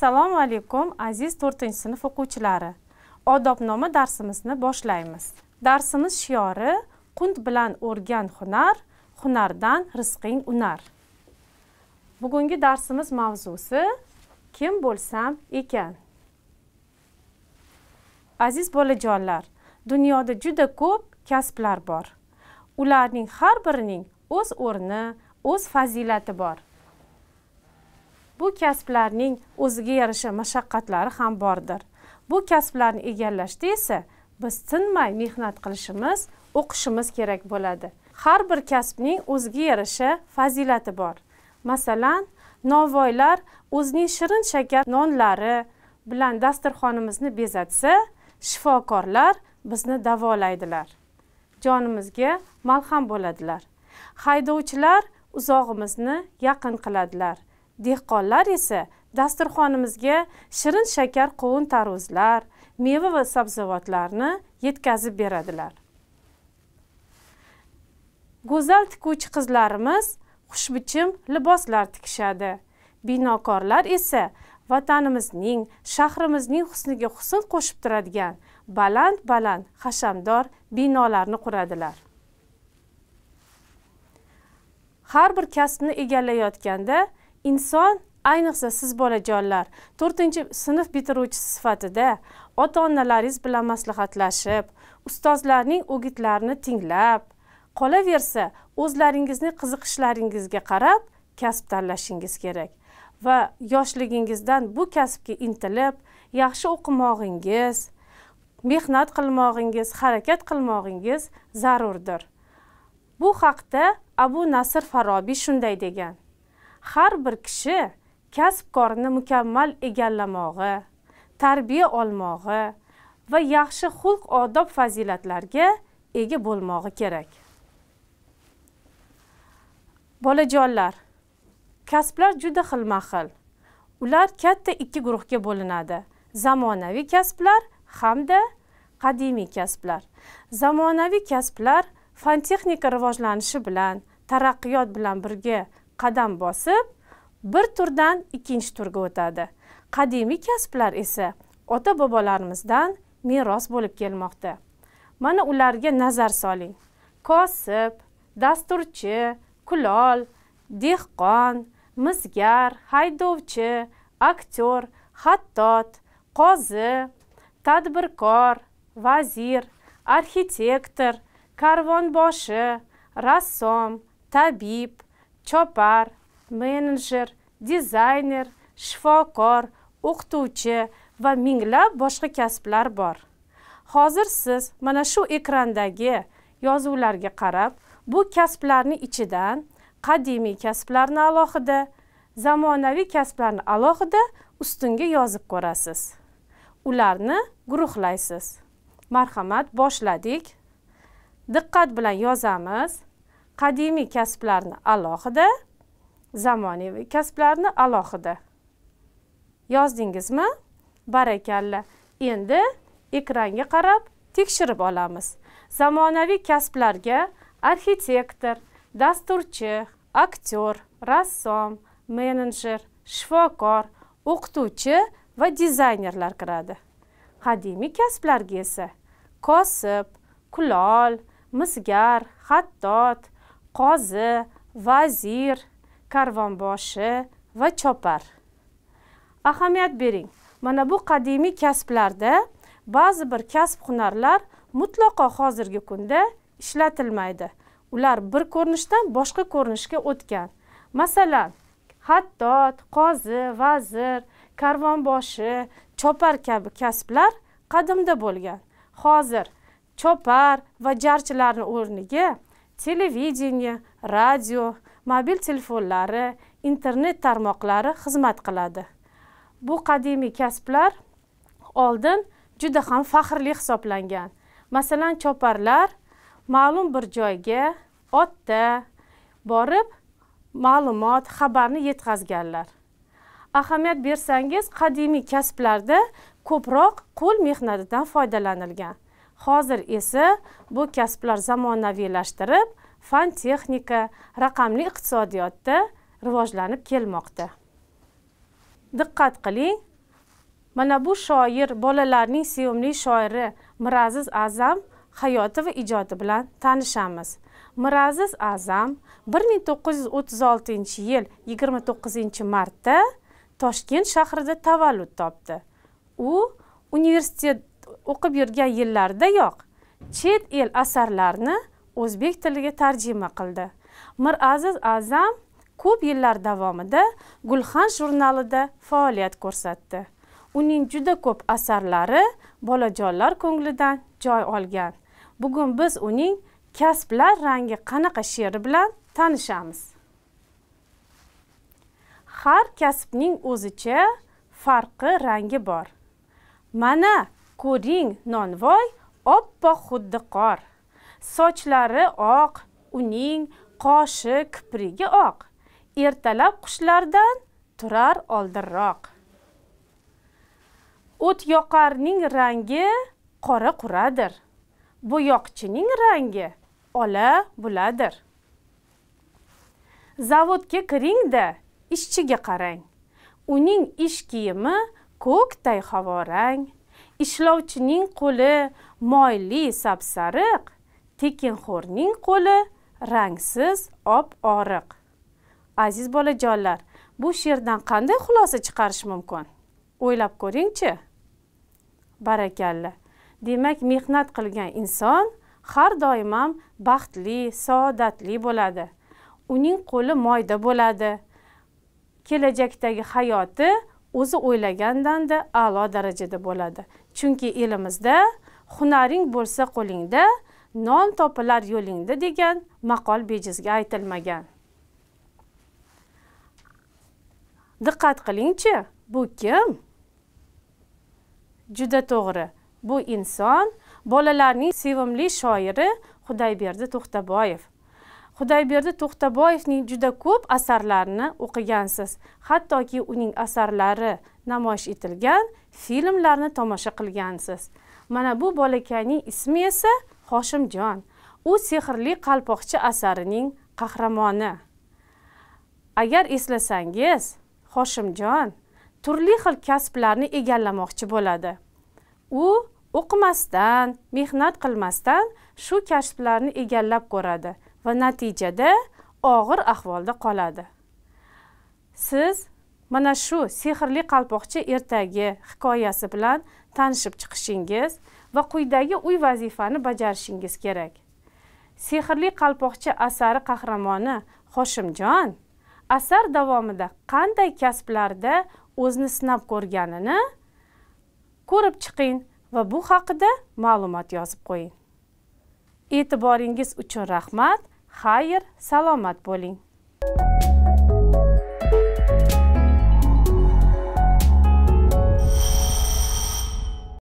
assalomu alaykum aziz to'rtinchi sinf o'quvchilari odobnoma darsimizni boshlaymiz darsimiz shiori qunt bilan o'rgan hunar hunardan rizqing unar bugungi darsimiz mavzusi kim bo'lsam ekan aziz bolajonlar dunyoda juda ko'p kasblar bor ularning har birining o'z o'rni o'z fazilati bor bu kasblarning o'ziga yarasha mashaqqatlari ham bordir bu kasblarni egallashda esa biz tinmay mehnat qilishimiz o'qishimiz kerak bo'ladi har bir kasbning o'ziga yarasha fazilati bor masalan novvoylar o'zining shirin shakar nonlari bilan dasturxonimizni bezatsa shifokorlar bizni davolaydilar jonimizga malham bo'ladilar haydovchilar uzog'imizni yaqin qiladilar dehqonlar esa dasturxonimizga shirin shakar qovun tarvuzlar meva va sabzavotlarni yetkazib beradilar go'zal tikuvchi qizlarimiz xushbichim liboslar tikishadi binokorlar esa vatanimizning shahrimizning husniga husn qo'shib turadigan baland baland hashamdor binolarni quradilar har bir kasbni egallayotganda inson ayniqsa siz bolajonlar to'rtinchi sinf bitiruvchisi sifatida ota onalaringiz bilan maslahatlashib ustozlarning o'gitlarini tinglab qolaversa o'zlaringizni qiziqishlaringizga qarab kasb tanlashingiz kerak va yoshligingizdan bu kasbga intilib yaxshi o'qimog'ingiz mehnat qilmog'ingiz harakat qilmog'ingiz zarurdir bu haqda abu nasr farobiy shunday degan har bir kishi kasbkorni mukammal egallamog'i tarbiya olmog'i va yaxshi xulq odob fazilatlarga ega bo'lmog'i kerak bolajonlar kasblar juda xilma xil ular katta ikki guruhga bo'linadi zamonaviy kasblar hamda qadimiy kasblar zamonaviy kasblar fantexnika rivojlanishi bilan taraqqiyot bilan birga qadam bosib bir turdan ikkinchi turga o'tadi qadimiy kasblar esa ota bobolarimizdan meros bo'lib kelmoqda mana ularga nazar soling kosib dasturchi kulol dehqon misgar haydovchi aktyor xattot qozi tadbirkor vazir arxitektor karvonboshi rassom tabib chopar menejer dizayner shifokor o'qituvchi va minglab boshqa kasblar bor hozir siz mana shu ekrandagi yozuvlarga qarab bu kasblarni ichidan qadimiy kasblarni alohida zamonaviy kasblarni alohida ustunga yozib ko'rasiz ularni guruhlaysiz marhamat boshladik diqqat bilan yozamiz qadimiy kasblarni alohida zamonaviy kasblarni alohida yozdingizmi barakalla endi ekranga qarab tekshirib olamiz zamonaviy kasblarga arxitektor dasturchi aktyor rassom menejer shifokor o'qituvchi va dizaynerlar kiradi qadimiy kasblarga esa kosib kulol misgar xattot qozi vazir karvonboshi va chopar ahamiyat bering mana bu qadimiy kasblarda ba'zi bir kasb hunarlar mutlaqo hozirgi kunda ishlatilmaydi ular bir ko'rinishdan boshqa ko'rinishga o'tgan masalan xattot qozi vazir karvonboshi chopar kabi kasblar qadimda bo'lgan hozir chopar va jarchilarni o'rniga televideniye radio mobil telefonları, internet tarmoqlari xizmat qiladi bu qadimiy kasblar oldin juda ham faxrli hisoblangan masalan choparlar ma'lum bir joyga otda borib ma'lumot xabarni yetkazganlar ahamiyat bersangiz qadimiy kasblarda ko'proq qo'l mehnatidan foydalanilgan hozir esa bu kasblar zamonaviylashtirib fan texnika raqamli iqtisodiyotda rivojlanib kelmoqda diqqat qiling mana bu shoir bolalarning sevimli shoiri miraziz azam hayoti va ijodi bilan tanishamiz miraziz azam 1936 yil 29 martda toshkent shahrida tavallud topdi u universitet o'qib yurgan yillardayoq chet el asarlarini o'zbek tiliga tarjima qildi miraziz azam ko'p yillar davomida gulxan jurnalida faoliyat ko'rsatdi uning juda ko'p asarlari bolajonlar ko'nglidan joy olgan bugun biz uning kasblar rangi qanaqa she'ri bilan tanishamiz har kasbning o'zicha farqi rangi bor mana ko'ring nonvoy oppoq xuddi qor sochlari oq uning qoshi kiprigi oq ertalab qushlardan turar oldinroq o't yoqarning rangi qora quradir bo'yoqchining rangi ola buladir zavodga kiringda ishchiga qarang uning ish kiyimi ko'kday havorang ishlovchining qo'li moyli sapsariq tekinxo'rning qo'li rangsiz op oriq aziz bolajonlar bu she'rdan qanday xulosa chiqarish mumkin o'ylab ko'ringchi barakalla demak mehnat qilgan inson har doim ham baxtli saodatli bo'ladi uning qo'li moyda bo'ladi kelajakdagi hayoti o'zi o'ylagandanda a'lo darajada bo'ladi chunki elimizda hunaring bo'lsa qo'lingda non topilar yo'lingda degan maqol bejizga aytilmagan diqqat qilingchi bu kim juda to'g'ri bu inson bolalarning sevimli shoiri Xudayberdi To'xtaboyev xudoyberdi to'xtaboyevning juda ko'p asarlarini o'qigansiz hattoki uning asarlari namoyish etilgan filmlarni tomosha qilgansiz mana bu bolakayning ismi esa hoshimjon u sehrli qalpoqcha asarining qahramoni agar eslasangiz hoshimjon turli xil kasblarni egallamoqchi bo'ladi u o'qimasdan mehnat qilmasdan shu kasblarni egallab ko'radi va natijada og'ir ahvolda qoladi siz mana shu sehrli qalpoqcha ertagi hikoyasi bilan tanishib chiqishingiz va quyidagi uy vazifani bajarishingiz kerak sehrli qalpoqcha asari qahramoni hoshimjon asar davomida qanday kasblarda o'zini sinab ko'rganini ko'rib chiqing va bu haqida ma'lumot yozib qo'ying e'tiboringiz uchun rahmat xayr salomat bo'ling